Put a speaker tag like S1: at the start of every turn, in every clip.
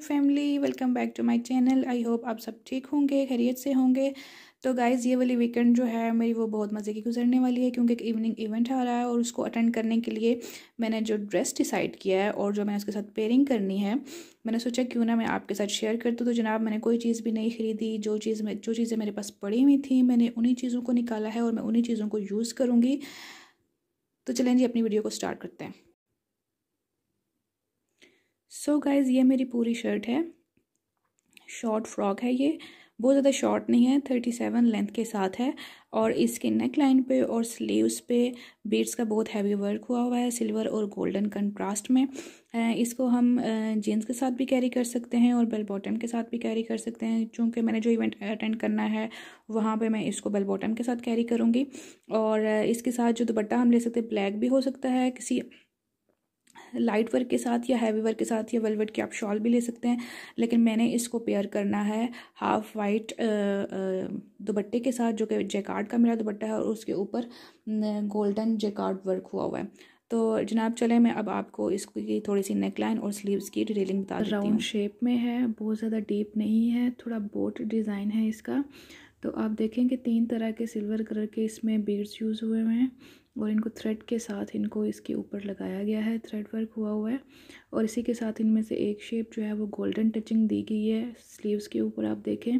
S1: YouTube family welcome back to my channel I hope आप सब ठीक होंगे खैरियत से होंगे तो गाइज़ ये वाली वीकेंड जो है मेरी वो बहुत मज़े की गुजरने वाली है क्योंकि एक इवनिंग इवेंट आ रहा है और उसको अटेंड करने के लिए मैंने जो ड्रेस डिसाइड किया है और जो मैंने उसके साथ पेयरिंग करनी है मैंने सोचा क्यों ना मैं आपके साथ शेयर कर दूँ तो जनाब मैंने कोई चीज़ भी नहीं ख़रीदी जो चीज़ में जो चीज़ें मेरे पास पड़ी हुई थी मैंने उन्हीं चीज़ों को निकाला है और मैं उन्हीं चीज़ों को यूज़ करूँगी तो चलें जी अपनी वीडियो को स्टार्ट करते हैं सो so गाइज़ ये मेरी पूरी शर्ट है शॉर्ट फ्रॉक है ये बहुत ज़्यादा शॉर्ट नहीं है थर्टी सेवन लेंथ के साथ है और इसके नेक लाइन पे और स्लीव्स पे बीट्स का बहुत हैवी वर्क हुआ हुआ है सिल्वर और गोल्डन कंट्रास्ट में इसको हम जीन्स के साथ भी कैरी कर सकते हैं और बेल बॉटम के साथ भी कैरी कर सकते हैं चूँकि मैंने जो इवेंट अटेंड करना है वहाँ पे मैं इसको बेल बॉटम के साथ कैरी करूँगी और इसके साथ जो दुपट्टा हम ले सकते हैं ब्लैक भी हो सकता है किसी लाइट वर्क के साथ या हैवी वर्क के साथ या वेलवेट की आप शॉल भी ले सकते हैं लेकिन मैंने इसको पेयर करना है हाफ वाइट दुपट्टे के साथ जो कि जैकार्ड का मेरा दुपट्टा है और उसके ऊपर गोल्डन जैकार्ड वर्क हुआ हुआ है तो जनाब चले मैं अब आपको इसकी थोड़ी सी नेकलाइन और स्लीव्स की डिटेलिंग बता राउंड शेप में है बहुत ज़्यादा डीप नहीं है थोड़ा बोट डिज़ाइन है इसका तो आप देखेंगे तीन तरह के सिल्वर कलर के इसमें बीड्स यूज़ हुए हुए हैं और इनको थ्रेड के साथ इनको इसके ऊपर लगाया गया है थ्रेड वर्क हुआ हुआ है और इसी के साथ इनमें से एक शेप जो है वो गोल्डन टचिंग दी गई है स्लीव्स के ऊपर आप देखें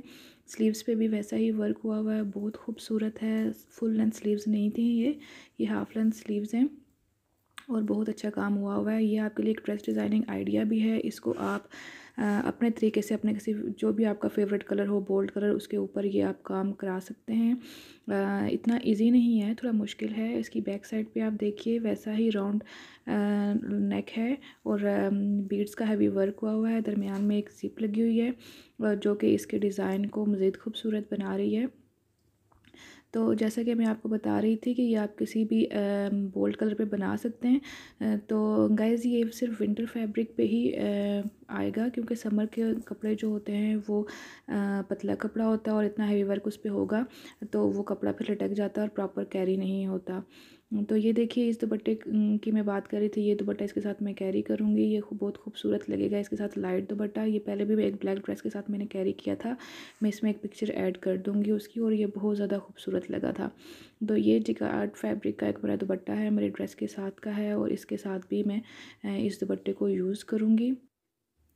S1: स्लीव्स पे भी वैसा ही वर्क हुआ हुआ है बहुत खूबसूरत है फुल लेंथ स्लीव्स नहीं थी ये ये हाफ लेंथ स्लीव्स हैं और बहुत अच्छा काम हुआ हुआ है ये आपके लिए एक ड्रेस डिज़ाइनिंग आइडिया भी है इसको आप अपने तरीके से अपने किसी जो भी आपका फेवरेट कलर हो बोल्ड कलर उसके ऊपर ये आप काम करा सकते हैं इतना इजी नहीं है थोड़ा मुश्किल है इसकी बैक साइड पे आप देखिए वैसा ही राउंड नेक है और बीड्स का हैवी वर्क हुआ हुआ है दरमियान में एक जिप लगी हुई है जो कि इसके डिज़ाइन को मज़ीद खूबसूरत बना रही है तो जैसा कि मैं आपको बता रही थी कि ये आप किसी भी बोल्ड कलर पे बना सकते हैं तो गाइज़ ये सिर्फ विंटर फैब्रिक पे ही आएगा क्योंकि समर के कपड़े जो होते हैं वो पतला कपड़ा होता है और इतना हैवी वर्क उस पर होगा तो वो कपड़ा फिर लटक जाता है और प्रॉपर कैरी नहीं होता हम्म, तो ये देखिए इस दुपट्टे की मैं बात कर रही थी ये दुपट्टा इसके साथ मैं कैरी करूँगी ये बहुत खूबसूरत लगेगा इसके साथ लाइट दुपट्टा ये पहले भी एक ब्लैक ड्रेस के साथ मैंने कैरी किया था मैं इसमें एक पिक्चर ऐड कर दूँगी उसकी और ये बहुत ज़्यादा खूबसूरत लगा था तो ये जिका आर्ट फैब्रिक का एक मेरा दुपट्टा है मेरे ड्रेस के साथ का है और इसके साथ भी मैं इस दुपट्टे को यूज़ करूँगी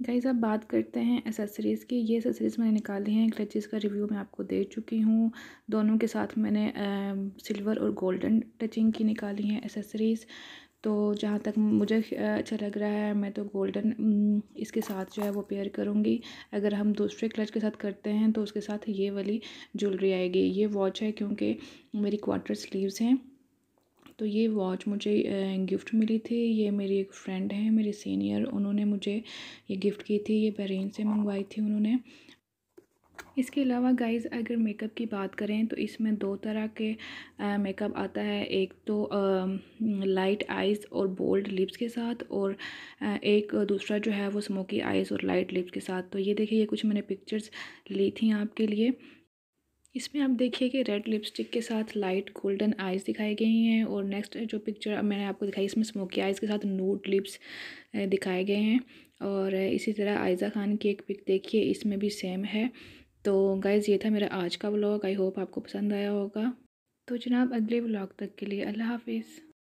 S1: गाइस अब बात करते हैं एसेसरीज़ की ये एसेसरीज़ मैंने निकाली हैं क्लचेज़ का रिव्यू मैं आपको दे चुकी हूँ दोनों के साथ मैंने सिल्वर और गोल्डन टचिंग की निकाली हैं एसेसरीज़ तो जहाँ तक मुझे अच्छा लग रहा है मैं तो गोल्डन इसके साथ जो है वो पेयर करूँगी अगर हम दूसरे क्लच के साथ करते हैं तो उसके साथ ये वाली ज्वेलरी आएगी ये वॉच है क्योंकि मेरी क्वार्टर स्लीवस हैं तो ये वॉच मुझे गिफ़्ट मिली थी ये मेरी एक फ़्रेंड है मेरी सीनियर उन्होंने मुझे ये गिफ़्ट की थी ये बहरीन से मंगवाई थी उन्होंने इसके अलावा गाइज़ अगर मेकअप की बात करें तो इसमें दो तरह के मेकअप आता है एक तो लाइट आइज़ और बोल्ड लिप्स के साथ और एक दूसरा जो है वो स्मोकी आइज़ और लाइट लिप्स के साथ तो ये देखिए ये कुछ मैंने पिक्चर्स ली थी आपके लिए इसमें आप देखिए कि रेड लिपस्टिक के साथ लाइट गोल्डन आइज़ दिखाई गई हैं और नेक्स्ट जो पिक्चर मैंने आपको दिखाई इसमें स्मोकी आइज़ के साथ नूड लिप्स दिखाए गए हैं और इसी तरह आयज़ा खान की एक पिक देखिए इसमें भी सेम है तो गाइज़ ये था मेरा आज का ब्लॉग आई होप आपको पसंद आया होगा तो जनाब अगले ब्लॉग तक के लिए अल्लाह हाफिज़